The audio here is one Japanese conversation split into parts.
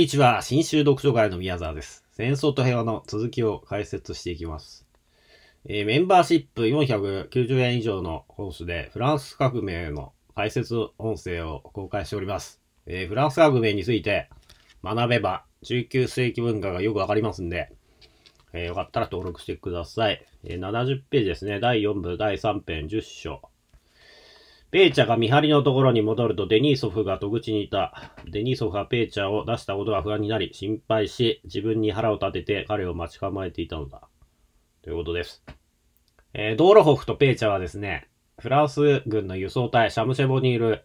にちは。新州読書会の宮沢です。戦争と平和の続きを解説していきます。えー、メンバーシップ490円以上のコースで、フランス革命の解説音声を公開しております。えー、フランス革命について学べば19世紀文化がよくわかりますんで、えー、よかったら登録してください。え70ページですね。第4部、第3編、10章。ペーチャが見張りのところに戻るとデニーソフが戸口にいた。デニーソフはペーチャを出したことが不安になり、心配し、自分に腹を立てて彼を待ち構えていたのだ。ということです。えー、ドーロホフとペーチャはですね、フランス軍の輸送隊、シャムシェボにいる、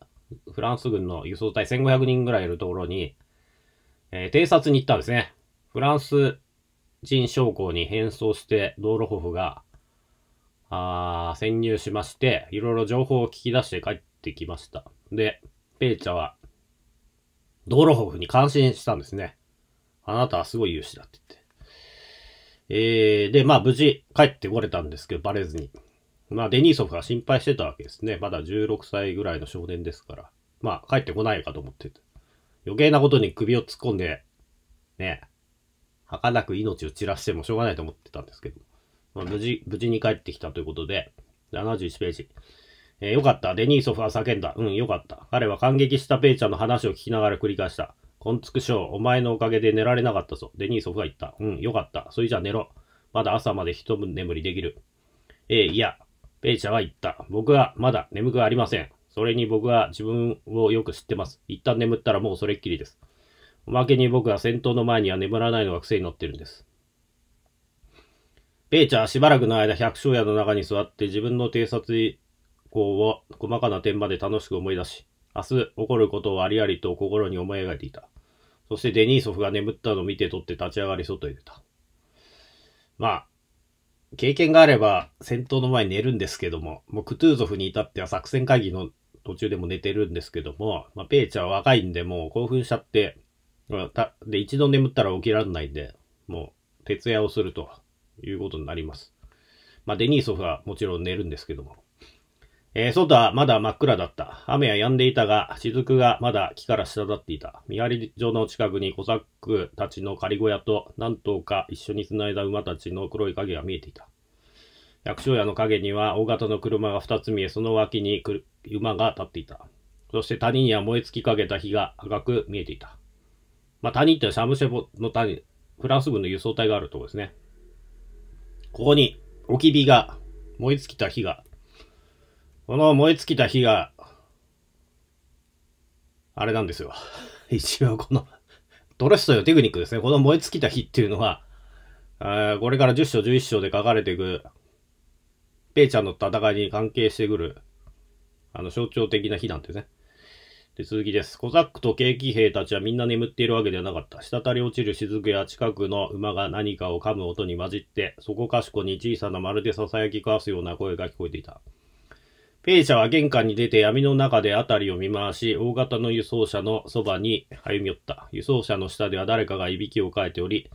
フランス軍の輸送隊1500人ぐらいいるところに、えー、偵察に行ったんですね。フランス人将校に変装して、ドーロホフがあ潜入しまして、いろいろ情報を聞き出して帰ってきました。で、ペイチャは、ドロホフに感心したんですね。あなたはすごい勇士だって言って。えー、で、まあ無事帰ってこれたんですけど、バレずに。まあデニーソフが心配してたわけですね。まだ16歳ぐらいの少年ですから。まあ帰ってこないかと思ってて。余計なことに首を突っ込んで、ね、儚く命を散らしてもしょうがないと思ってたんですけど。まあ、無事、無事に帰ってきたということで、71ページ。えー、よかった。デニーソフは叫んだ。うん、よかった。彼は感激したペイちゃんの話を聞きながら繰り返した。こんつくしょう、お前のおかげで寝られなかったぞ。デニーソフが言った。うん、よかった。それじゃあ寝ろ。まだ朝まで一眠りできる。えー、いや。ペイちゃんは言った。僕はまだ眠くありません。それに僕は自分をよく知ってます。一旦眠ったらもうそれっきりです。おまけに僕は戦闘の前には眠らないのが癖になってるんです。ペイちゃんはしばらくの間百姓家の中に座って自分の偵察行を細かな点まで楽しく思い出し、明日起こることをありありと心に思い描いていた。そしてデニーソフが眠ったのを見て取って立ち上がり外へ出た。まあ、経験があれば戦闘の前に寝るんですけども、もうクトゥーゾフに至っては作戦会議の途中でも寝てるんですけども、まあ、ペイちゃんは若いんでもう興奮しちゃって、で、一度眠ったら起きられないんで、もう徹夜をすると。いうことになります。まあ、デニーソフはもちろん寝るんですけども。えー、外はまだ真っ暗だった。雨は止んでいたが、雫がまだ木から下立っていた。見張り場の近くにコサックたちの仮小屋と何頭か一緒に繋いだ馬たちの黒い影が見えていた。役所屋の影には大型の車が2つ見え、その脇に馬が立っていた。そして谷には燃え尽きかけた火が赤く見えていた。まあ、谷ってシャムシェボの谷、フランス軍の輸送隊があるところですね。ここに置き火が、燃え尽きた火が、この燃え尽きた火が、あれなんですよ。一応このドレスいうテクニックですね。この燃え尽きた火っていうのは、これから10章11章で書かれていく、ペイちゃんの戦いに関係してくる、あの、象徴的な火なんですね。で、続きです。コザックと景気兵たちはみんな眠っているわけではなかった。滴り落ちる雫や近くの馬が何かを噛む音に混じって、そこかしこに小さなまるで囁き交わすような声が聞こえていた。ペイシャは玄関に出て闇の中で辺りを見回し、大型の輸送車のそばに歩み寄った。輸送車の下では誰かがいびきをかいており、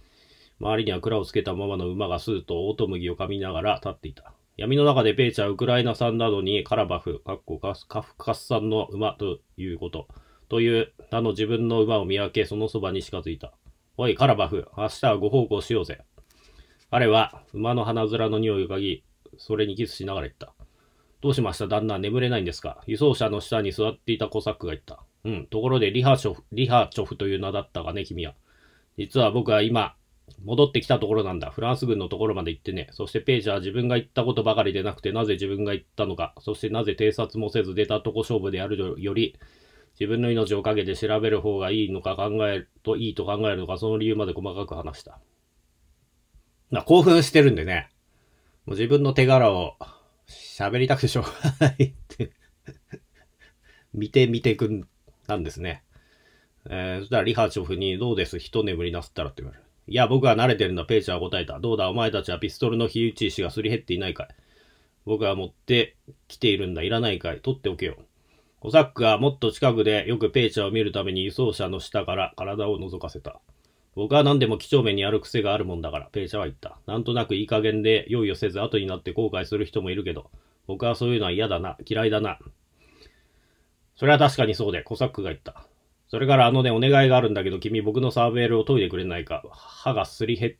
周りには蔵をつけたままの馬がスーとオート麦を噛みながら立っていた。闇の中でペイチャー、ウクライナ産などにカラバフ、カッコカス、カフカス産の馬ということ。という、他の自分の馬を見分け、そのそばに近づいた。おい、カラバフ、明日はご奉公しようぜ。彼は、馬の鼻面の匂いを嗅ぎ、それにキスしながら言った。どうしました旦那、眠れないんですか輸送車の下に座っていたコサックが言った。うん、ところでリハチョフ、リハチョフという名だったがね、君は。実は僕は今、戻ってきたところなんだ。フランス軍のところまで行ってね。そしてページは自分が言ったことばかりでなくて、なぜ自分が言ったのか。そしてなぜ偵察もせず出たとこ勝負であるより、自分の命をかけて調べる方がいいのか考えると、いいと考えるのか、その理由まで細かく話した。まあ、興奮してるんでね。もう自分の手柄を喋りたくてしょうがないって見て見てくん、なんですね。えー、そしたらリハチョフに、どうです一眠りなすったらって言われる。いや、僕は慣れてるんだ、ペイちゃんは答えた。どうだ、お前たちはピストルの火打ち石がすり減っていないかい。僕は持ってきているんだ、いらないかい。取っておけよ。コサックはもっと近くでよくペイチャーを見るために輸送車の下から体を覗かせた。僕は何でも几帳面にやる癖があるもんだから、ペイちゃんは言った。なんとなくいい加減で用意をせず後になって後悔する人もいるけど、僕はそういうのは嫌だな、嫌いだな。それは確かにそうで、コサックが言った。それからあのね、お願いがあるんだけど、君僕のサーベルを研いでくれないか。歯がすり減っ、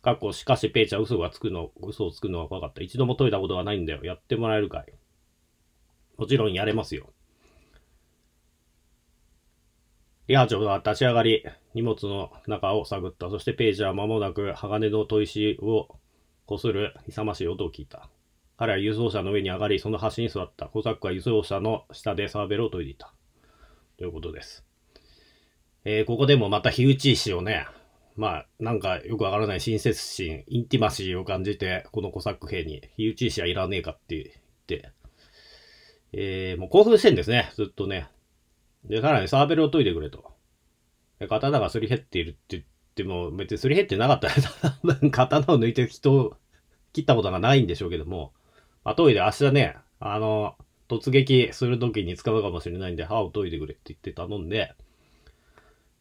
かっこ、しかしペイちゃん嘘がつくの、嘘をつくのは怖かった。一度も研いだことはないんだよ。やってもらえるかいもちろんやれますよ。リハ長ョは立ち上がり、荷物の中を探った。そしてペイちんは間もなく鋼の砥石を擦る勇ましい音を聞いた。彼は輸送車の上に上がり、その端に座った。コサックは輸送車の下でサーベルを研いでいた。ということです。えー、ここでもまた火打ち石をね、まあ、なんかよくわからない親切心、インティマシーを感じて、この小作兵に、火打ち石はいらねえかって言って、えー、もう興奮してんですね、ずっとね。で、さらにサーベルを研いでくれと。で刀がすり減っているって言っても、別にすり減ってなかったら、多 分刀を抜いて人を切ったことがないんでしょうけども、まあ、研いで明日ね、あの、突撃する時に使うかもしれないんで、歯を研いでくれって言って頼んで、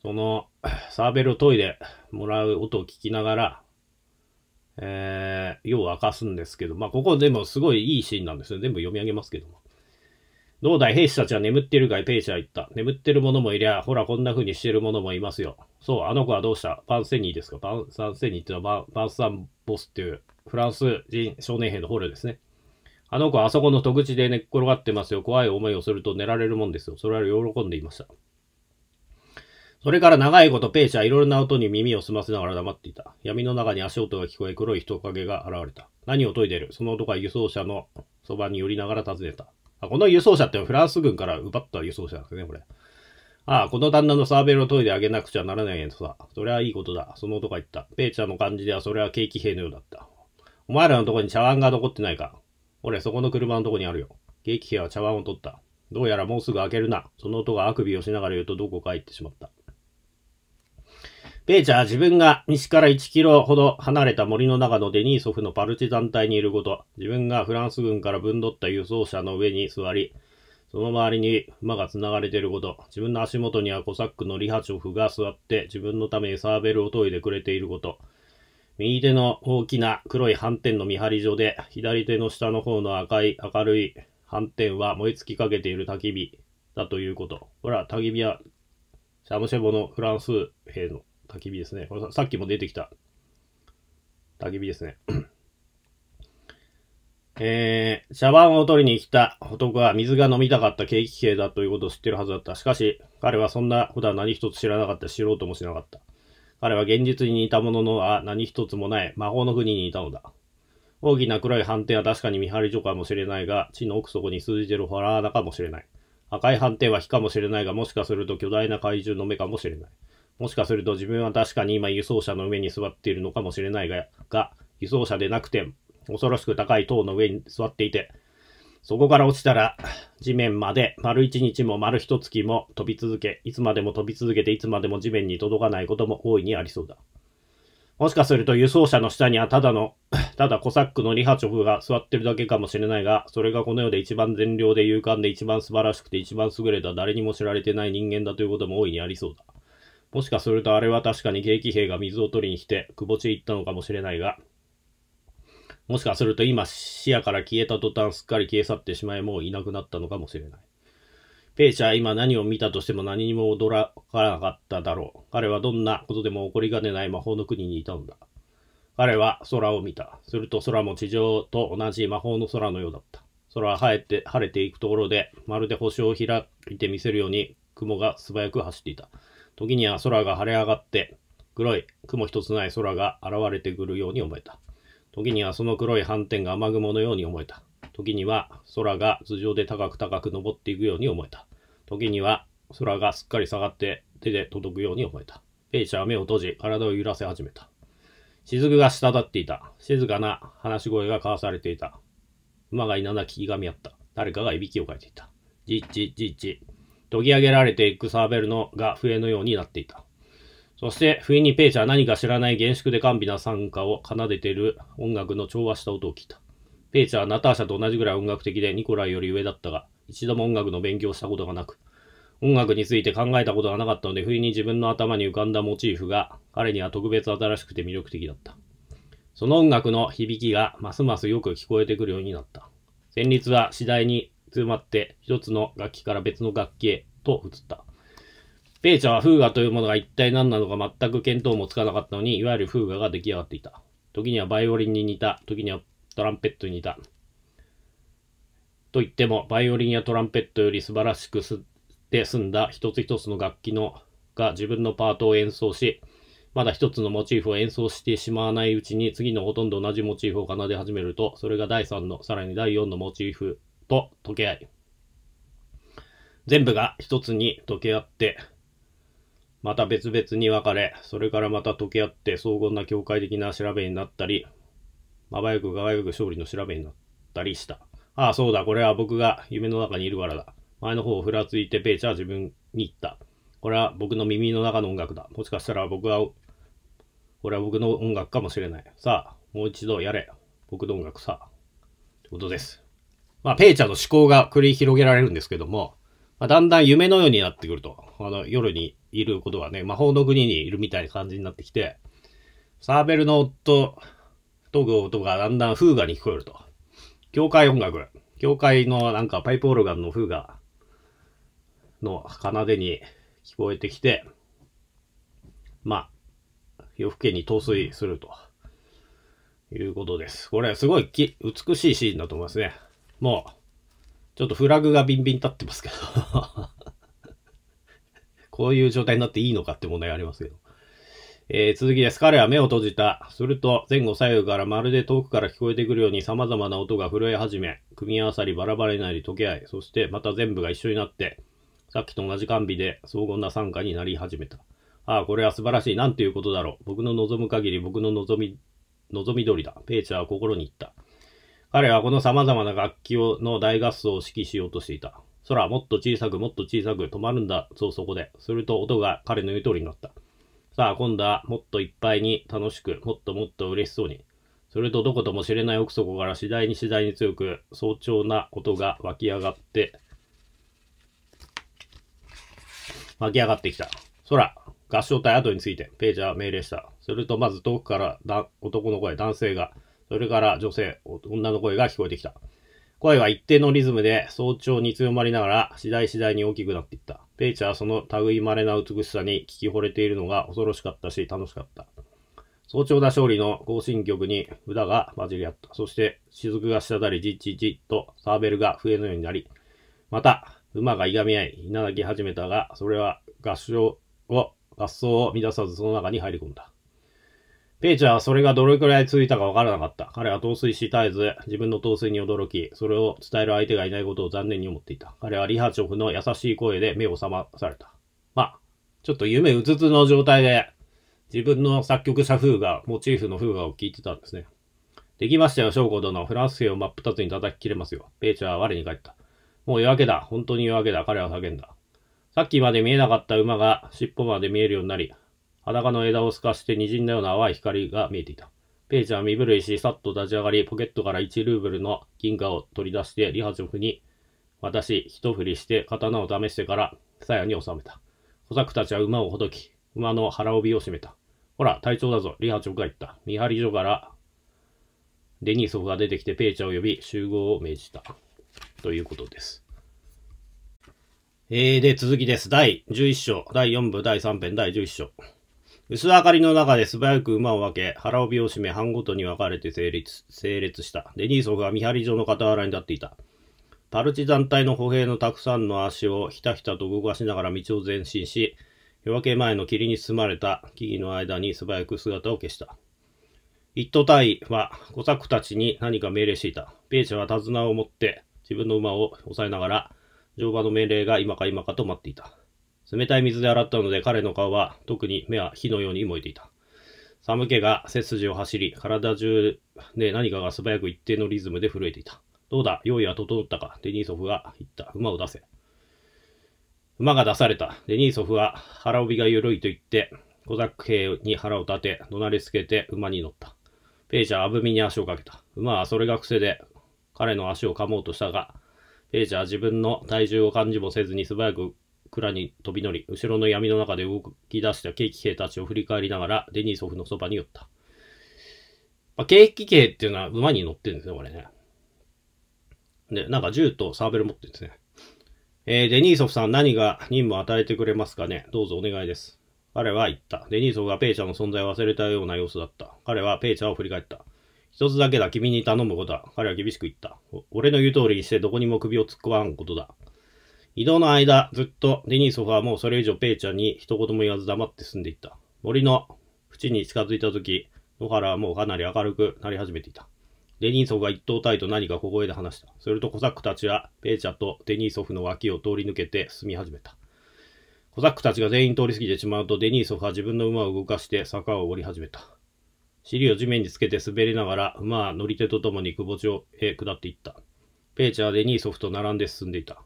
その、サーベルを研いでもらう音を聞きながら、えー、要は明かすんですけど、まあ、ここでもすごいいいシーンなんですね。全部読み上げますけども。どうだい兵士たちは眠ってるかいペイシャは言った。眠ってる者もいりゃ、ほらこんな風にしてる者もいますよ。そう、あの子はどうしたパンセニーですかパンサンセニーってのはバンサンボスっていうフランス人少年兵の捕虜ですね。あの子はあそこの戸口で寝っ転がってますよ。怖い思いをすると寝られるもんですよ。それは喜んでいました。それから長いことペイチャーいろいろな音に耳を澄ませながら黙っていた。闇の中に足音が聞こえ黒い人影が現れた。何を解いてるその男は輸送車のそばに寄りながら訪ねた。あ、この輸送車ってフランス軍から奪った輸送車なんですね、これ。ああ、この旦那のサーベルを研いであげなくちゃならないんとさ。それはいいことだ。その男は言った。ペイちゃんの感じではそれは景気兵のようだった。お前らのとこに茶碗が残ってないか。俺、そこの車のとこにあるよ。激兵は茶碗を取った。どうやらもうすぐ開けるな。その音があくびをしながら言うとどこか行ってしまった。ペーチャー自分が西から1キロほど離れた森の中のデニーソフのパルチ団体にいること、自分がフランス軍からぶんどった輸送車の上に座り、その周りに馬が繋がれていること、自分の足元にはコサックのリハチョフが座って自分のためにサーベルを研いでくれていること、右手の大きな黒い斑点の見張り所で、左手の下の方の赤い明るい斑点は燃え尽きかけている焚き火だということ。これは焚き火は、シャムシェボのフランス兵の焚き火ですね。これさっきも出てきた焚き火ですね。えー、茶番を取りに来た男は水が飲みたかった景気系だということを知ってるはずだった。しかし、彼はそんなことは何一つ知らなかった。知ろうともしなかった。彼は現実に似たもののは何一つもない魔法の国にいたのだ。大きな黒い斑点は確かに見張り所かもしれないが、地の奥底に通じてるホラー穴かもしれない。赤い斑点は火かもしれないが、もしかすると巨大な怪獣の目かもしれない。もしかすると自分は確かに今輸送車の上に座っているのかもしれないが、が輸送車でなくて、恐ろしく高い塔の上に座っていて、そこから落ちたら地面まで丸一日も丸一月も飛び続け、いつまでも飛び続けていつまでも地面に届かないことも大いにありそうだ。もしかすると輸送車の下にはただの、ただコサックのリハチョフが座ってるだけかもしれないが、それがこの世で一番善良で勇敢で一番素晴らしくて一番優れた誰にも知られてない人間だということも大いにありそうだ。もしかするとあれは確かに景気兵が水を取りに来て、くぼ地へ行ったのかもしれないが、もしかすると今視野から消えた途端すっかり消え去ってしまいもういなくなったのかもしれない。ペイシャは今何を見たとしても何にも驚かなかっただろう。彼はどんなことでも起こりがねない魔法の国にいたのだ。彼は空を見た。すると空も地上と同じ魔法の空のようだった。空は晴れて晴れていくところで、まるで星を開いてみせるように雲が素早く走っていた。時には空が晴れ上がって、黒い雲一つない空が現れてくるように思えた。時にはその黒い斑点が雨雲のように思えた。時には空が頭上で高く高く登っていくように思えた。時には空がすっかり下がって手で届くように思えた。ペイシャは目を閉じ、体を揺らせ始めた。雫が滴っていた。静かな話し声が交わされていた。馬がいななきがみ合った。誰かがいびきをかいていた。じっちじっち。研ぎ上げられていくサーベルのが笛のようになっていた。そして、不意にペイチは何か知らない厳粛で甘美な参加を奏でている音楽の調和した音を聞いた。ペイチはナターシャと同じぐらい音楽的でニコライより上だったが、一度も音楽の勉強をしたことがなく、音楽について考えたことがなかったので、不意に自分の頭に浮かんだモチーフが、彼には特別新しくて魅力的だった。その音楽の響きがますますよく聞こえてくるようになった。旋律は次第に詰まって、一つの楽器から別の楽器へと移った。ペーチャははーガというものが一体何なのか全く見当もつかなかったのに、いわゆるフーガが出来上がっていた。時にはバイオリンに似た、時にはトランペットに似た。と言っても、バイオリンやトランペットより素晴らしくすで済んだ一つ一つの楽器のが自分のパートを演奏し、まだ一つのモチーフを演奏してしまわないうちに次のほとんど同じモチーフを奏で始めると、それが第3の、さらに第4のモチーフと溶け合い、全部が一つに溶け合って、また別々に分かれ、それからまた溶け合って荘厳な境界的な調べになったり、まばゆく輝く勝利の調べになったりした。ああ、そうだ、これは僕が夢の中にいるからだ。前の方をふらついてペイチャは自分に言った。これは僕の耳の中の音楽だ。もしかしたら僕は、これは僕の音楽かもしれない。さあ、もう一度やれ。僕の音楽さあ。ってことです。まあ、ペイチャーの思考が繰り広げられるんですけども、まあ、だんだん夢のようになってくると。あの、夜にいることがね、魔法の国にいるみたいな感じになってきて、サーベルの音、トグ音がだんだん風雅に聞こえると。教会音楽。教会のなんかパイプオルガンの風雅の奏でに聞こえてきて、まあ、夜更けに陶酔するということです。これすごい美しいシーンだと思いますね。もう、ちょっとフラグがビンビン立ってますけど こういう状態になっていいのかって問題ありますけど。えー、続きです。彼は目を閉じた。すると、前後左右からまるで遠くから聞こえてくるように様々な音が震え始め、組み合わさりバラバラになり溶け合い、そしてまた全部が一緒になって、さっきと同じ完備で荘厳な参加になり始めた。ああ、これは素晴らしい。なんていうことだろう。僕の望む限り、僕の望み、望み通りだ。ペーチャーは心に言った。彼はこの様々な楽器をの大合奏を指揮しようとしていた。空、もっと小さく、もっと小さく、止まるんだ、そうそこで。すると音が彼の言う通りになった。さあ、今度はもっといっぱいに楽しく、もっともっと嬉しそうに。それとどことも知れない奥底から次第に次第に強く、早朝な音が湧き上がって、湧き上がってきた。空、合唱隊後について、ページャー命令した。するとまず遠くから男の声、男性が、それから女性、女の声が聞こえてきた。声は一定のリズムで早朝に強まりながら次第次第に大きくなっていった。ペイチはその類まれな美しさに聞き惚れているのが恐ろしかったし楽しかった。早朝だ勝利の行進曲に歌が混じり合った。そして雫が滴りじっじじっとサーベルが笛のようになり、また馬がいがみ合い、ひなだき始めたが、それは合唱を、合奏を乱さずその中に入り込んだ。ペイちゃんはそれがどれくらい続いたかわからなかった。彼は陶酔し絶えず、自分の陶酔に驚き、それを伝える相手がいないことを残念に思っていた。彼はリハチョフの優しい声で目を覚まされた。まあ、ちょっと夢うつつの状態で、自分の作曲者風が、モチーフの風画を聞いてたんですね。できましたよ、翔子殿。フランス兵を真っ二つに叩き切れますよ。ペイちゃんは我に返った。もう夜明けだ。本当に夜明けだ。彼は叫んだ。さっきまで見えなかった馬が尻尾まで見えるようになり、裸の枝を透かして滲んだような淡い光が見えていた。ペイちゃんは身震いし、さっと立ち上がり、ポケットから1ルーブルの銀貨を取り出して、リハチョフに渡し、一振りして刀を試してから、鞘に収めた。小作たちは馬をほどき、馬の腹帯を締めた。ほら、隊長だぞ、リハチョフが言った。見張り所からデニーソフが出てきてペイちゃんを呼び集合を命じたということです。えー、で、続きです。第11章、第4部、第3編、第11章。薄明かりの中で素早く馬を分け、腹帯を締め、班ごとに分かれて整列整列した。デニーソフが見張り場の傍らに立っていた。パルチ団体の歩兵のたくさんの足をひたひたと動かしながら道を前進し、夜明け前の霧に包まれた木々の間に素早く姿を消した。一等隊は小作たちに何か命令していた。ペーチは手綱を持って自分の馬を押さえながら、乗馬の命令が今か今かと待っていた。冷たい水で洗ったので彼の顔は特に目は火のように燃えていた。寒気が背筋を走り、体中で何かが素早く一定のリズムで震えていた。どうだ、用意は整ったか、デニーソフが言った。馬を出せ。馬が出された。デニーソフは腹帯が緩いと言って、コザック兵に腹を立て、怒鳴りつけて馬に乗った。ペイジャはあぶみに足をかけた。馬はそれが癖で、彼の足を噛もうとしたが、ペイジャは自分の体重を感じもせずに素早く蔵に飛び乗り、後ろの闇の中で動き出した景気兵たちを振り返りながら、デニーソフのそばに寄った。まあ、景気兵っていうのは馬に乗ってるんですね、これね。で、なんか銃とサーベル持ってるんですね。えー、デニーソフさん何が任務を与えてくれますかねどうぞお願いです。彼は言った。デニーソフがペイちゃんの存在を忘れたような様子だった。彼はペイちゃんを振り返った。一つだけだ、君に頼むことだ。彼は厳しく言った。俺の言う通りにしてどこにも首を突っ込まんことだ。移動の間、ずっとデニーソフはもうそれ以上ペイちゃんに一言も言わず黙って住んでいった。森の縁に近づいた時、野原はもうかなり明るくなり始めていた。デニーソフが一等隊と何か小声で話した。するとコサックたちは、ペイちゃんとデニーソフの脇を通り抜けて進み始めた。コサックたちが全員通り過ぎてしまうと、デニーソフは自分の馬を動かして坂を降り始めた。尻を地面につけて滑りながら、馬は乗り手とともにくぼ地へ下っていった。ペイちゃんはデニーソフと並んで進んでいた。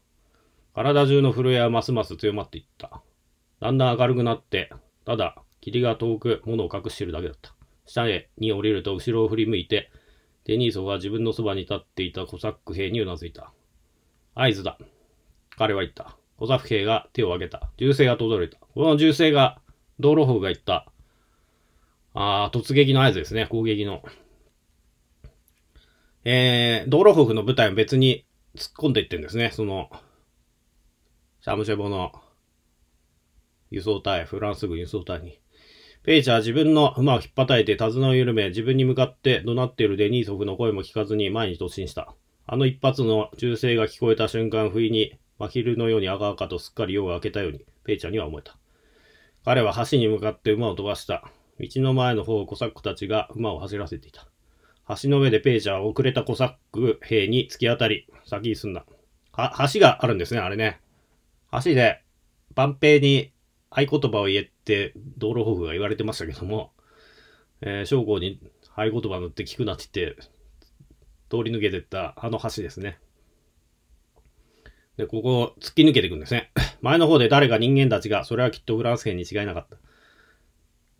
体中の震えはますます強まっていった。だんだん明るくなって、ただ、霧が遠く物を隠しているだけだった。下へに降りると後ろを振り向いて、デニーソが自分のそばに立っていたコサック兵にうなずいた。合図だ。彼は言った。コサック兵が手を挙げた。銃声が轟いた。この銃声が、道路法が言った。あー、突撃の合図ですね。攻撃の。えー、道路婦の部隊は別に突っ込んでいってんですね。その、シャムシェボの輸送隊、フランス軍輸送隊に。ペイチは自分の馬を引っ叩いて手綱を緩め、自分に向かって怒鳴っているデニーソフの声も聞かずに前に突進した。あの一発の銃声が聞こえた瞬間、不意に真昼のように赤々とすっかり夜が明けたように、ペイちゃんには思えた。彼は橋に向かって馬を飛ばした。道の前の方をコサックたちが馬を走らせていた。橋の上でペイちゃんは遅れたコサック兵に突き当たり、先に進んだ。は、橋があるんですね、あれね。走れ、万平に合言葉を言えって道路保護が言われてましたけども、えー、正に合言葉塗って聞くなって言って、通り抜けてったあの橋ですね。で、ここを突き抜けていくんですね。前の方で誰か人間たちが、それはきっとフランス兵に違いなかった。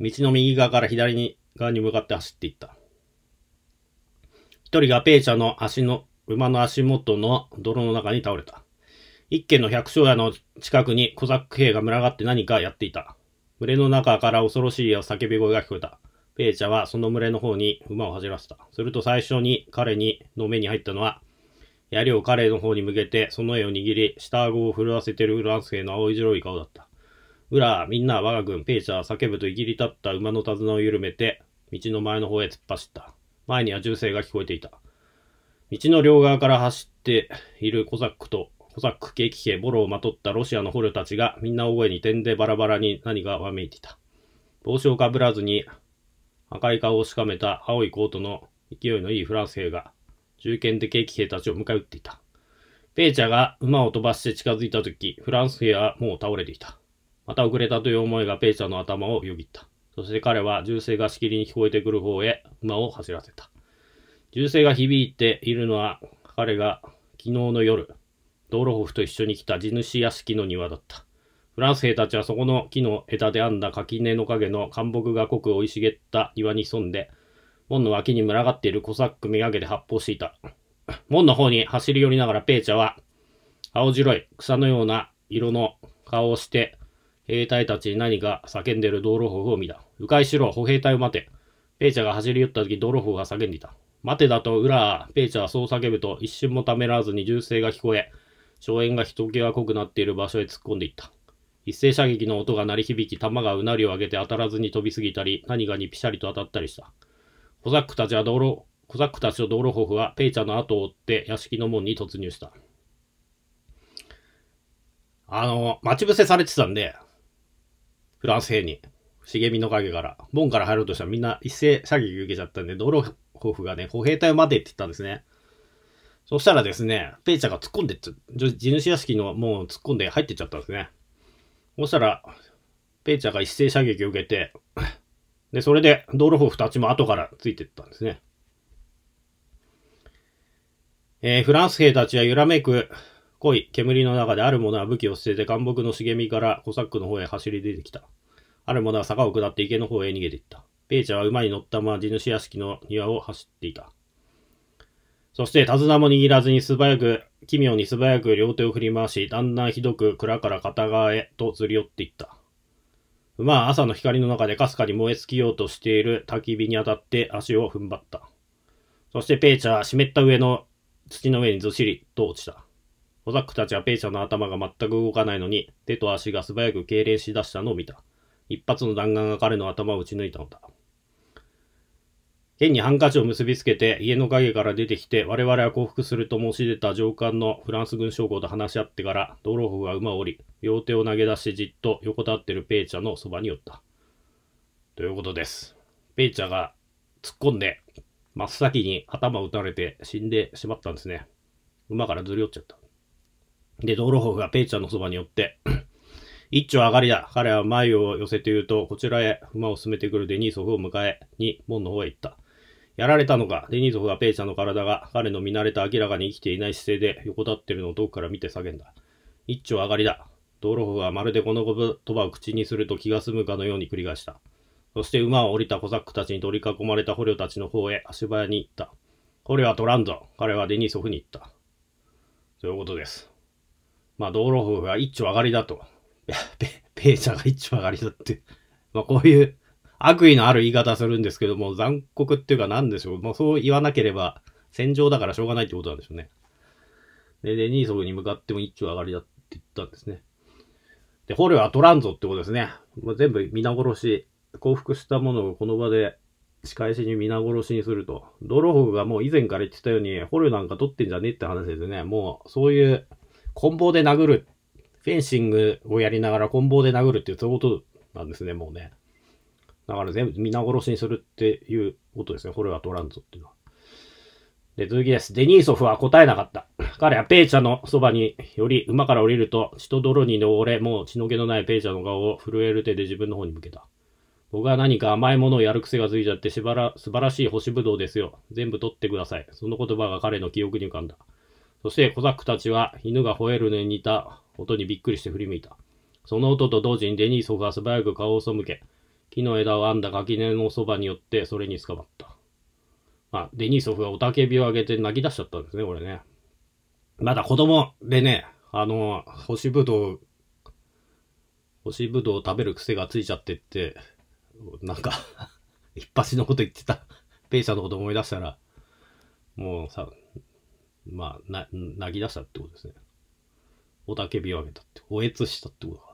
道の右側から左に側に向かって走っていった。一人がペイちゃんの足の、馬の足元の泥の中に倒れた。一軒の百姓屋の近くにコザック兵が群がって何かやっていた。群れの中から恐ろしい叫び声が聞こえた。ペーチャはその群れの方に馬を走らせた。すると最初に彼にの目に入ったのは、槍を彼の方に向けて、その絵を握り、下顎を震わせてるフランス兵の青い白い顔だった。うら、みんな我が軍、ペーチャは叫ぶといきり立った馬の手綱を緩めて、道の前の方へ突っ走った。前には銃声が聞こえていた。道の両側から走っているコザックとコサックーキ兵、ボロをまとったロシアの捕虜たちが、みんな大声に点でバラバラに何がわめいていた。帽子をかぶらずに、赤い顔をしかめた青いコートの勢いのいいフランス兵が、銃剣でーキ兵たちを迎え撃っていた。ペーチャが馬を飛ばして近づいたとき、フランス兵はもう倒れていた。また遅れたという思いがペーチャの頭をよぎった。そして彼は銃声がしきりに聞こえてくる方へ馬を走らせた。銃声が響いているのは彼が昨日の夜、ド路ロホフと一緒に来た地主屋敷の庭だった。フランス兵たちはそこの木の枝で編んだ垣根の影の干木が濃く生い茂った庭に潜んで、門の脇に群がっているコサックめがけて発砲していた。門の方に走り寄りながらペーチャは、青白い草のような色の顔をして、兵隊たちに何か叫んでいる道路法を見た。迂回しろ、歩兵隊を待て。ペーチャが走り寄った時、道路法が叫んでいた。待てだと、裏、ペーチャはそう叫ぶと、一瞬もためらわずに銃声が聞こえ、荘園が人気が濃くなっている場所へ突っ込んでいった。一斉射撃の音が鳴り響き、弾がうなりを上げて当たらずに飛びすぎたり、何かにピシャリと当たったりした。コザックたちは道路、コザックたちと道路ホフはペイちゃんの後を追って屋敷の門に突入した。あの、待ち伏せされてたんで、フランス兵に、茂みの陰から、門から入ろうとしたらみんな一斉射撃受けちゃったんで、道路ホフがね、歩兵隊を待てって言ったんですね。そしたらですね、ペイちゃんが突っ込んでっちゃ、地主屋敷のもう突っ込んで入ってっちゃったんですね。そしたら、ペイちゃんが一斉射撃を受けて、で、それで道路砲2つも後からついてったんですね。えー、フランス兵たちは揺らめく濃い煙の中である者は武器を捨てて岩木の茂みからコサックの方へ走り出てきた。ある者は坂を下って池の方へ逃げていった。ペイちゃんは馬に乗ったまま地主屋敷の庭を走っていた。そして手綱も握らずに素早く、奇妙に素早く両手を振り回し、だんだんひどく蔵から片側へとずり寄っていった。まあ朝の光の中でかすかに燃え尽きようとしている焚き火に当たって足を踏ん張った。そしてペーチャー、湿った上の土の上にずっしりと落ちた。オザックたちはペーチャーの頭が全く動かないのに、手と足が素早く痙攣しだしたのを見た。一発の弾丸が彼の頭を撃ち抜いたのだ。変にハンカチを結びつけて家の陰から出てきて我々は降伏すると申し出た上官のフランス軍将校と話し合ってから道路法が馬を降り両手を投げ出してじっと横たわってるペイチャのそばに寄った。ということです。ペイチャが突っ込んで真っ先に頭を打たれて死んでしまったんですね。馬からずり落っちゃった。で、道路法がペイちゃんのそばに寄って、一丁上がりだ。彼は前を寄せて言うと、こちらへ馬を進めてくるデニーソフを迎えに門の方へ行った。やられたのか、デニーゾフがペイちゃんの体が彼の見慣れた明らかに生きていない姿勢で横立ってるのを遠くから見て叫んだ。一丁上がりだ。道路夫はまるでこの言葉を口にすると気が済むかのように繰り返した。そして馬を降りたコザックたちに取り囲まれた捕虜たちの方へ足早に行った。捕虜は取らんぞ。彼はデニーソフに言った。そういうことです。まあ、道路夫が一丁上がりだと。ペ、ペイちゃんが一丁上がりだって。まあ、こういう悪意のある言い方するんですけども、残酷っていうか何でしょう。もうそう言わなければ、戦場だからしょうがないってことなんでしょうね。で、で、ニーソグに向かっても一丁上がりだって言ったんですね。で、捕虜は取らんぞってことですね。まう全部皆殺し。降伏したものをこの場で仕返しに皆殺しにすると。ド泥フがもう以前から言ってたように、捕虜なんか取ってんじゃねえって話ですね。もう、そういう、棍棒で殴る。フェンシングをやりながら棍棒で殴るっていう、そういうことなんですね、もうね。だから全部皆殺しにするっていうことですね。これは取らんぞっていうのは。で、続きです。デニーソフは答えなかった。彼はペイチャのそばにより馬から降りると、血と泥に汚れ、もう血の気のないペイチャの顔を震える手で自分の方に向けた。僕は何か甘いものをやる癖がついちゃってしばら、素晴らしい干しぶどうですよ。全部取ってください。その言葉が彼の記憶に浮かんだ。そしてコザックたちは犬が吠えるのに似た音にびっくりして振り向いた。その音と同時にデニーソフは素早く顔を背け、木の枝を編んだ垣根のそばによって、それに捕まった。まあ、デニーソフが雄たけびを上げて泣き出しちゃったんですね、これね。まだ子供でね、あの、干しぶどう、干しぶどうを食べる癖がついちゃってって、なんか 一発のこと言ってたペイさんのこと思い出したら、もうさ、まあ、な、泣き出したってことですね。雄たけびを上げたって、おえつしたってことか。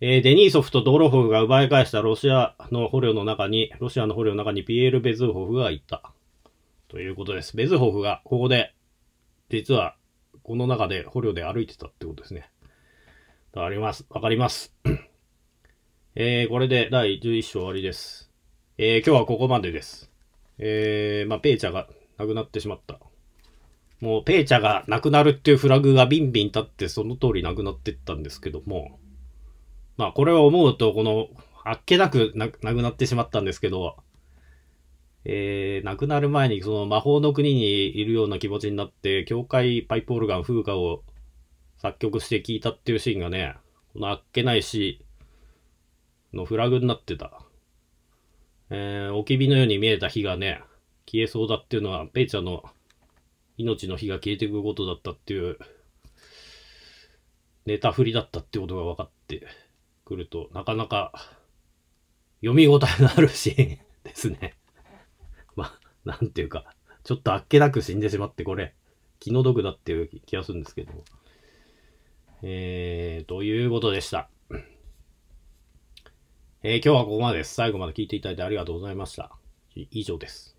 えー、デニーソフとドロホフが奪い返したロシアの捕虜の中に、ロシアの捕虜の中にピエール・ベズーホフがいた。ということです。ベズーホフが、ここで、実は、この中で捕虜で歩いてたってことですね。あります。わかります。えー、これで第11章終わりです。えー、今日はここまでです。えー、まあ、ペイチャが亡くなってしまった。もう、ペイチャが亡くなるっていうフラグがビンビン立って、その通り亡くなってったんですけども、まあこれは思うと、この、あっけなくな亡くなってしまったんですけど、えー、亡くなる前にその魔法の国にいるような気持ちになって、教会パイプオルガン風化を作曲して聴いたっていうシーンがね、このあっけないし、のフラグになってた。えー、おきびのように見えた火がね、消えそうだっていうのは、ペイちゃんの命の火が消えていくことだったっていう、ネタ振りだったってことが分かって、来ると、なかなか読み応えのあるシーン ですね。まあ、なんていうか、ちょっとあっけなく死んでしまって、これ、気の毒だっていう気がするんですけど。えー、ということでした。えー、今日はここまでです。最後まで聞いていただいてありがとうございました。以上です。